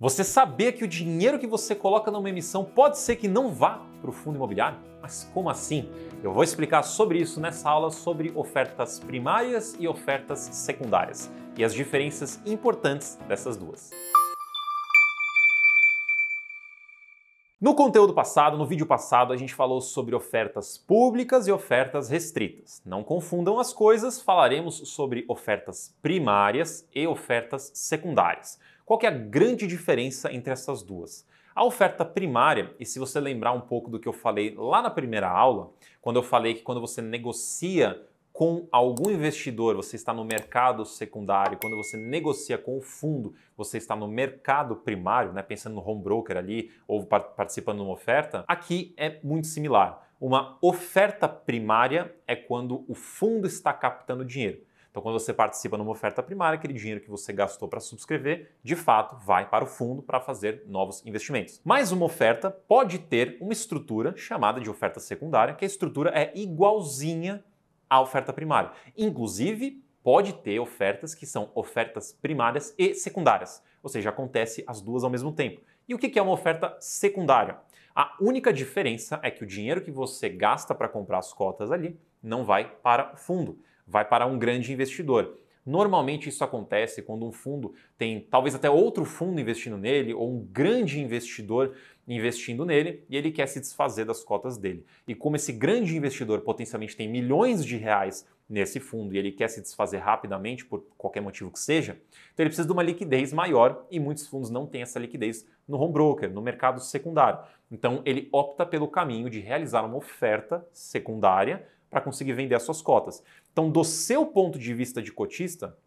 Você saber que o dinheiro que você coloca numa emissão pode ser que não vá para o fundo imobiliário? Mas como assim? Eu vou explicar sobre isso nessa aula sobre ofertas primárias e ofertas secundárias e as diferenças importantes dessas duas. No conteúdo passado, no vídeo passado, a gente falou sobre ofertas públicas e ofertas restritas. Não confundam as coisas, falaremos sobre ofertas primárias e ofertas secundárias. Qual é a grande diferença entre essas duas? A oferta primária, e se você lembrar um pouco do que eu falei lá na primeira aula, quando eu falei que quando você negocia com algum investidor, você está no mercado secundário, quando você negocia com o fundo, você está no mercado primário, né? pensando no home broker ali ou participando de uma oferta, aqui é muito similar. Uma oferta primária é quando o fundo está captando dinheiro. Então, quando você participa numa oferta primária, aquele dinheiro que você gastou para subscrever, de fato, vai para o fundo para fazer novos investimentos. Mas uma oferta pode ter uma estrutura chamada de oferta secundária, que a estrutura é igualzinha à oferta primária. Inclusive, pode ter ofertas que são ofertas primárias e secundárias, ou seja, acontece as duas ao mesmo tempo. E o que é uma oferta secundária? A única diferença é que o dinheiro que você gasta para comprar as cotas ali não vai para o fundo vai para um grande investidor. Normalmente isso acontece quando um fundo tem talvez até outro fundo investindo nele ou um grande investidor investindo nele e ele quer se desfazer das cotas dele. E como esse grande investidor potencialmente tem milhões de reais nesse fundo e ele quer se desfazer rapidamente por qualquer motivo que seja, então ele precisa de uma liquidez maior e muitos fundos não têm essa liquidez no home broker, no mercado secundário. Então ele opta pelo caminho de realizar uma oferta secundária para conseguir vender as suas cotas. Então, do seu ponto de vista de cotista,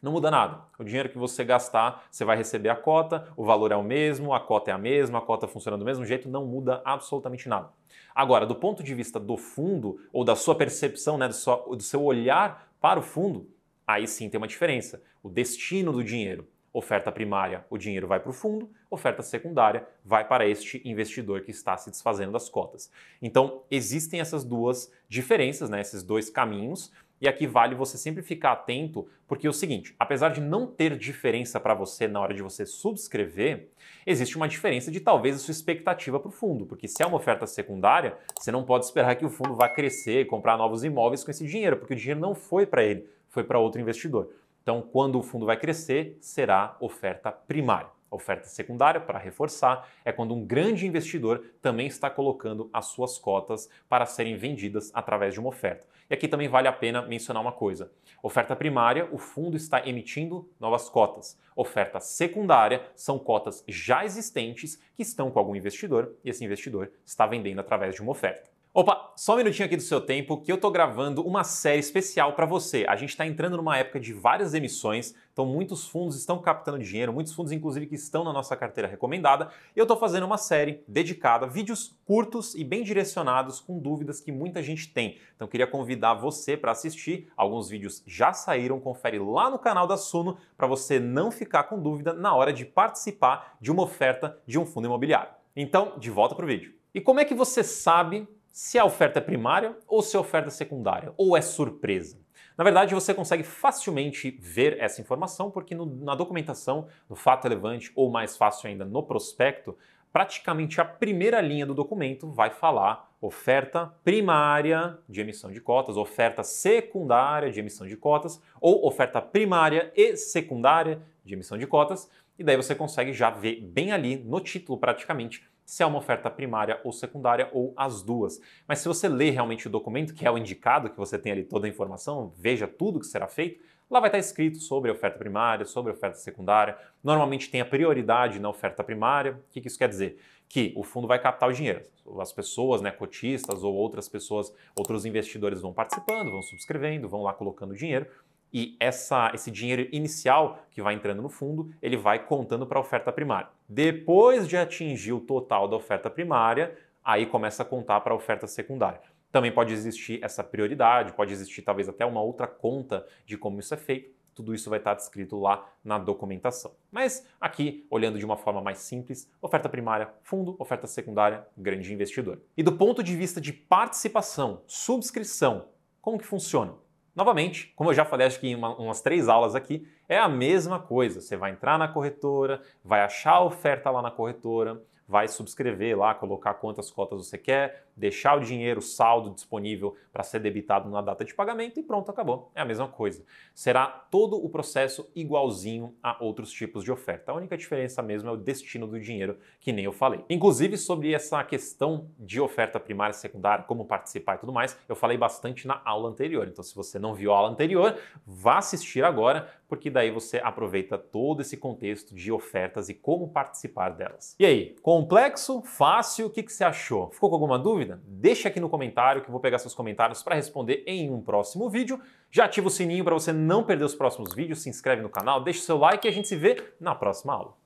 não muda nada. O dinheiro que você gastar, você vai receber a cota, o valor é o mesmo, a cota é a mesma, a cota funciona do mesmo jeito, não muda absolutamente nada. Agora, do ponto de vista do fundo, ou da sua percepção, né, do, sua, do seu olhar para o fundo, aí sim tem uma diferença. O destino do dinheiro. Oferta primária, o dinheiro vai para o fundo, oferta secundária vai para este investidor que está se desfazendo das cotas. Então, existem essas duas diferenças, né, esses dois caminhos, e aqui vale você sempre ficar atento, porque é o seguinte, apesar de não ter diferença para você na hora de você subscrever, existe uma diferença de talvez a sua expectativa para o fundo, porque se é uma oferta secundária, você não pode esperar que o fundo vá crescer, comprar novos imóveis com esse dinheiro, porque o dinheiro não foi para ele, foi para outro investidor. Então, quando o fundo vai crescer, será oferta primária. A oferta secundária, para reforçar, é quando um grande investidor também está colocando as suas cotas para serem vendidas através de uma oferta. E aqui também vale a pena mencionar uma coisa: oferta primária, o fundo está emitindo novas cotas. Oferta secundária são cotas já existentes que estão com algum investidor e esse investidor está vendendo através de uma oferta. Opa, só um minutinho aqui do seu tempo que eu tô gravando uma série especial para você. A gente está entrando numa época de várias emissões, então muitos fundos estão captando dinheiro, muitos fundos inclusive que estão na nossa carteira recomendada. Eu tô fazendo uma série dedicada a vídeos curtos e bem direcionados com dúvidas que muita gente tem. Então queria convidar você para assistir. Alguns vídeos já saíram, confere lá no canal da Suno para você não ficar com dúvida na hora de participar de uma oferta de um fundo imobiliário. Então, de volta pro vídeo. E como é que você sabe se a é oferta é primária ou se a é oferta é secundária, ou é surpresa. Na verdade, você consegue facilmente ver essa informação porque no, na documentação, no fato relevante ou mais fácil ainda no prospecto, praticamente a primeira linha do documento vai falar oferta primária de emissão de cotas, oferta secundária de emissão de cotas ou oferta primária e secundária de emissão de cotas, e daí você consegue já ver bem ali no título praticamente se é uma oferta primária ou secundária ou as duas. Mas se você lê realmente o documento, que é o indicado, que você tem ali toda a informação, veja tudo que será feito, lá vai estar escrito sobre a oferta primária, sobre a oferta secundária. Normalmente tem a prioridade na oferta primária. O que isso quer dizer? Que o fundo vai captar o dinheiro. As pessoas, né, cotistas ou outras pessoas, outros investidores vão participando, vão subscrevendo, vão lá colocando dinheiro e essa, esse dinheiro inicial que vai entrando no fundo, ele vai contando para a oferta primária. Depois de atingir o total da oferta primária, aí começa a contar para a oferta secundária. Também pode existir essa prioridade, pode existir talvez até uma outra conta de como isso é feito. Tudo isso vai estar descrito lá na documentação. Mas aqui, olhando de uma forma mais simples, oferta primária, fundo, oferta secundária, grande investidor. E do ponto de vista de participação, subscrição, como que funciona? Novamente, como eu já falei, acho que em uma, umas três aulas aqui, é a mesma coisa. Você vai entrar na corretora, vai achar a oferta lá na corretora, vai subscrever lá, colocar quantas cotas você quer, deixar o dinheiro, o saldo disponível para ser debitado na data de pagamento e pronto, acabou. É a mesma coisa. Será todo o processo igualzinho a outros tipos de oferta. A única diferença mesmo é o destino do dinheiro, que nem eu falei. Inclusive, sobre essa questão de oferta primária e secundária, como participar e tudo mais, eu falei bastante na aula anterior. Então, se você não viu a aula anterior, vá assistir agora, porque daí você aproveita todo esse contexto de ofertas e como participar delas. E aí, complexo? Fácil? O que, que você achou? Ficou com alguma dúvida? dúvida, aqui no comentário que eu vou pegar seus comentários para responder em um próximo vídeo. Já ativa o sininho para você não perder os próximos vídeos, se inscreve no canal, deixa o seu like e a gente se vê na próxima aula.